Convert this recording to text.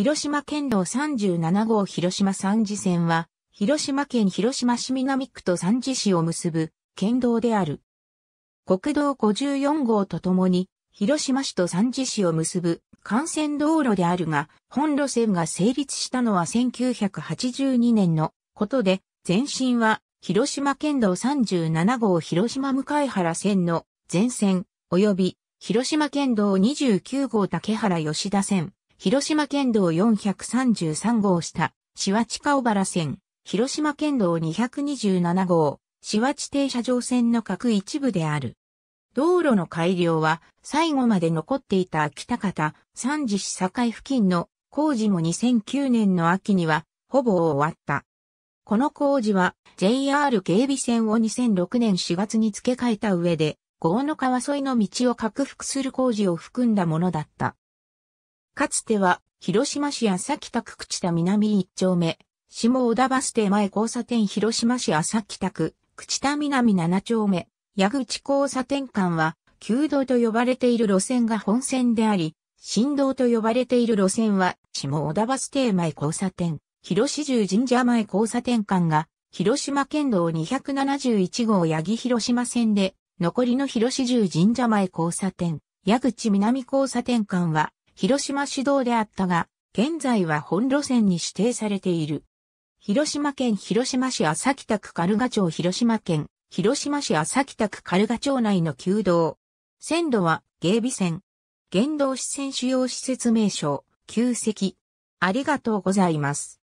広島県道37号広島三次線は、広島県広島市南区と三次市を結ぶ県道である。国道54号とともに、広島市と三次市を結ぶ幹線道路であるが、本路線が成立したのは1982年のことで、前身は広島県道37号広島向原線の全線、及び広島県道29号竹原吉田線、広島県道433号下、市和地小原線、広島県道227号、市わち停車場線の各一部である。道路の改良は最後まで残っていた秋田方三次市境付近の工事も2009年の秋にはほぼ終わった。この工事は JR 警備線を2006年4月に付け替えた上で、豪の川沿いの道を拡幅する工事を含んだものだった。かつては、広島市安佐北区口田南一丁目、下小田バス停前交差点広島市安佐北区、口田南七丁目、矢口交差点間は、旧道と呼ばれている路線が本線であり、新道と呼ばれている路線は、下小田バス停前交差点、広市十神社前交差点間が、広島県道271号八木広島線で、残りの広市十神社前交差点、矢口南交差点間は、広島市道であったが、現在は本路線に指定されている。広島県広島市朝北区軽賀町広島県広島市朝北区軽賀町内の旧道。線路は芸備線。原動支線主要施設名称、旧跡。ありがとうございます。